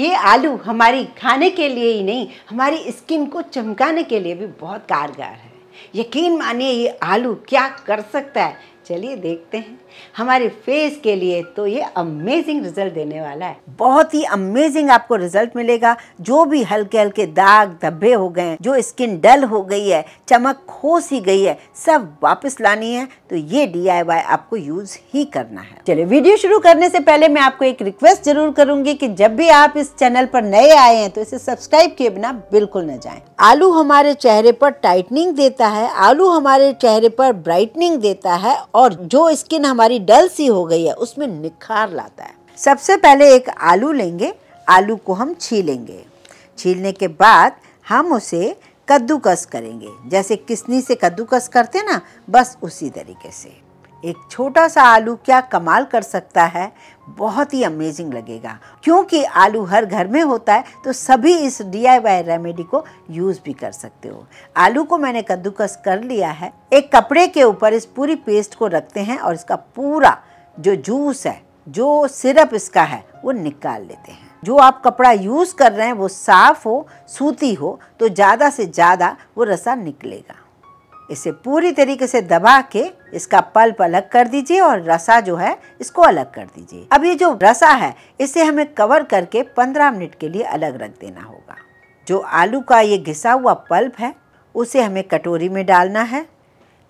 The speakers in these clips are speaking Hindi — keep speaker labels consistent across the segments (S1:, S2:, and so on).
S1: ये आलू हमारी खाने के लिए ही नहीं हमारी स्किन को चमकाने के लिए भी बहुत कारगर है यकीन मानिए ये आलू क्या कर सकता है चलिए देखते हैं हमारे फेस के लिए तो ये अमेजिंग रिजल्ट देने वाला है बहुत ही अमेजिंग आपको रिजल्ट मिलेगा जो भी हल्के हल्के दाग धब्बे हो गए हैं जो स्किन डल हो गई है चमक खो सी गई है सब वापस लानी है तो ये डी आपको यूज ही करना है चलिए वीडियो शुरू करने से पहले मैं आपको एक रिक्वेस्ट जरूर करूंगी कि जब भी आप इस चैनल पर नए आए हैं तो इसे सब्सक्राइब किए बिना बिल्कुल न जाएं। आलू हमारे चेहरे पर टाइटनिंग देता है आलू हमारे चेहरे पर ब्राइटनिंग देता है और जो स्किन हमारी डल सी हो गई है उसमें निखार लाता है सबसे पहले एक आलू लेंगे आलू को हम छीलेंगे छीलने के बाद हम उसे कद्दूकस करेंगे जैसे किसनी से कद्दूकस करते ना बस उसी तरीके से एक छोटा सा आलू क्या कमाल कर सकता है बहुत ही अमेजिंग लगेगा क्योंकि आलू हर घर में होता है तो सभी इस डी रेमेडी को यूज़ भी कर सकते हो आलू को मैंने कद्दूकस कर लिया है एक कपड़े के ऊपर इस पूरी पेस्ट को रखते हैं और इसका पूरा जो जूस है जो सिरप इसका है वो निकाल लेते हैं जो आप कपड़ा यूज़ कर रहे हैं वो साफ़ हो सूती हो तो ज़्यादा से ज़्यादा वो रसा निकलेगा इसे पूरी तरीके से दबा के इसका पल्प अलग कर दीजिए और रसा जो है इसको अलग कर दीजिए अब ये जो रसा है इसे हमें कवर करके 15 मिनट के लिए अलग रख देना होगा जो आलू का ये घिसा हुआ पल्प है उसे हमें कटोरी में डालना है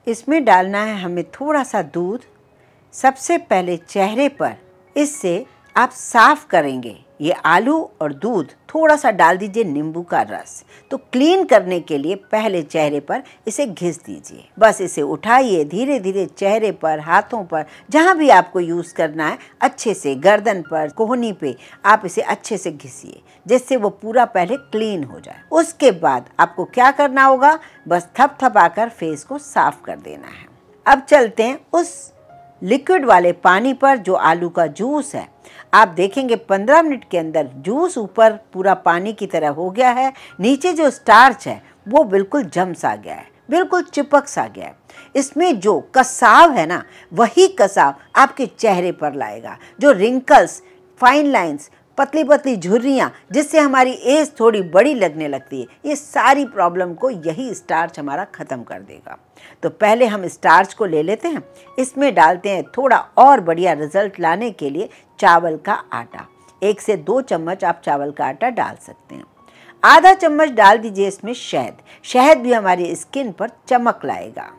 S1: इसमें डालना है हमें थोड़ा सा दूध सबसे पहले चेहरे पर इससे आप साफ करेंगे ये आलू और दूध थोड़ा सा डाल दीजिए नींबू का रस तो क्लीन करने के लिए पहले चेहरे पर इसे घिस दीजिए बस इसे उठाइए धीरे धीरे चेहरे पर हाथों पर जहाँ भी आपको यूज़ करना है अच्छे से गर्दन पर कोहनी पे आप इसे अच्छे से घिसिए जिससे वो पूरा पहले क्लीन हो जाए उसके बाद आपको क्या करना होगा बस थप थप आकर फेस को साफ कर देना है अब चलते हैं उस लिक्विड वाले पानी पर जो आलू का जूस है आप देखेंगे पंद्रह मिनट के अंदर जूस ऊपर पूरा पानी की तरह हो गया है नीचे जो स्टार्च है वो बिल्कुल जम सा गया है बिल्कुल चिपक सा गया है इसमें जो कसाव है ना वही कसाव आपके चेहरे पर लाएगा जो रिंकल्स फाइन लाइंस पतली पतली झुर्रियाँ जिससे हमारी एज थोड़ी बड़ी लगने लगती है ये सारी प्रॉब्लम को यही स्टार्च हमारा ख़त्म कर देगा तो पहले हम स्टार्च को ले लेते हैं इसमें डालते हैं थोड़ा और बढ़िया रिजल्ट लाने के लिए चावल का आटा एक से दो चम्मच आप चावल का आटा डाल सकते हैं आधा चम्मच डाल दीजिए इसमें शहद शहद भी हमारी स्किन पर चमक लाएगा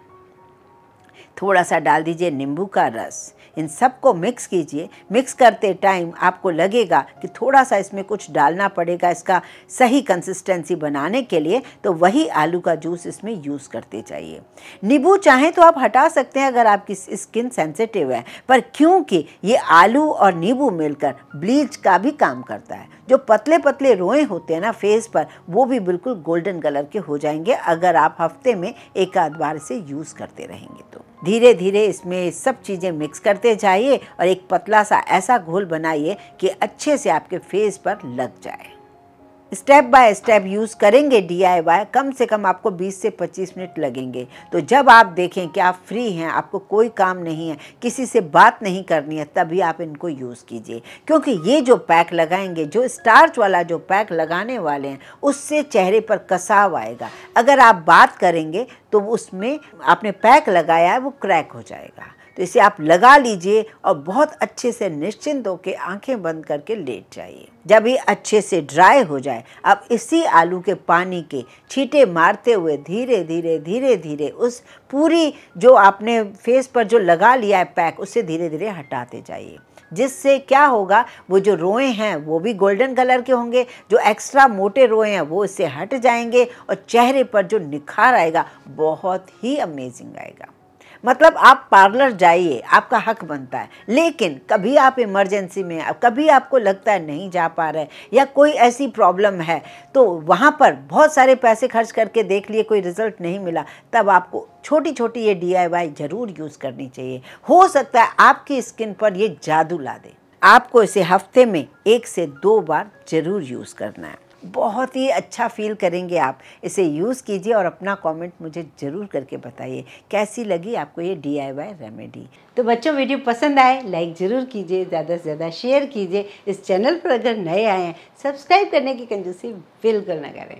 S1: थोड़ा सा डाल दीजिए नींबू का रस इन सबको मिक्स कीजिए मिक्स करते टाइम आपको लगेगा कि थोड़ा सा इसमें कुछ डालना पड़ेगा इसका सही कंसिस्टेंसी बनाने के लिए तो वही आलू का जूस इसमें यूज़ करते चाहिए नींबू चाहें तो आप हटा सकते हैं अगर आपकी स्किन सेंसिटिव है पर क्योंकि ये आलू और नींबू मिलकर ब्लीच का भी काम करता है जो पतले पतले रोएँ होते हैं ना फेस पर वो भी बिल्कुल गोल्डन कलर के हो जाएंगे अगर आप हफ्ते में एक आध बार से यूज़ करते रहेंगे तो धीरे धीरे इसमें सब चीज़ें मिक्स करते जाइए और एक पतला सा ऐसा घोल बनाइए कि अच्छे से आपके फेस पर लग जाए स्टेप बाय स्टेप यूज़ करेंगे डीआईवाई कम से कम आपको 20 से 25 मिनट लगेंगे तो जब आप देखें कि आप फ्री हैं आपको कोई काम नहीं है किसी से बात नहीं करनी है तभी आप इनको यूज़ कीजिए क्योंकि ये जो पैक लगाएंगे जो स्टार्च वाला जो पैक लगाने वाले हैं उससे चेहरे पर कसाव आएगा अगर आप बात करेंगे तो उसमें आपने पैक लगाया है वो क्रैक हो जाएगा तो इसे आप लगा लीजिए और बहुत अच्छे से निश्चिंत होकर आंखें बंद करके लेट जाइए जब ये अच्छे से ड्राई हो जाए अब इसी आलू के पानी के छींटे मारते हुए धीरे धीरे धीरे धीरे उस पूरी जो आपने फेस पर जो लगा लिया है पैक उसे धीरे धीरे हटाते जाइए जिससे क्या होगा वो जो रोए हैं वो भी गोल्डन कलर के होंगे जो एक्स्ट्रा मोटे रोए हैं वो इससे हट जाएंगे और चेहरे पर जो निखार आएगा बहुत ही अमेजिंग आएगा मतलब आप पार्लर जाइए आपका हक बनता है लेकिन कभी आप इमरजेंसी में कभी आपको लगता है नहीं जा पा रहे या कोई ऐसी प्रॉब्लम है तो वहाँ पर बहुत सारे पैसे खर्च करके देख लिए कोई रिजल्ट नहीं मिला तब आपको छोटी छोटी ये डी ज़रूर यूज़ करनी चाहिए हो सकता है आपकी स्किन पर ये जादू ला दे आपको इसे हफ्ते में एक से दो बार ज़रूर यूज़ करना है बहुत ही अच्छा फील करेंगे आप इसे यूज़ कीजिए और अपना कमेंट मुझे ज़रूर करके बताइए कैसी लगी आपको ये डी रेमेडी तो बच्चों वीडियो पसंद आए लाइक ज़रूर कीजिए ज़्यादा से ज़्यादा शेयर कीजिए इस चैनल पर अगर नए आए हैं सब्सक्राइब करने की कंजूसी बिल्कुल न करें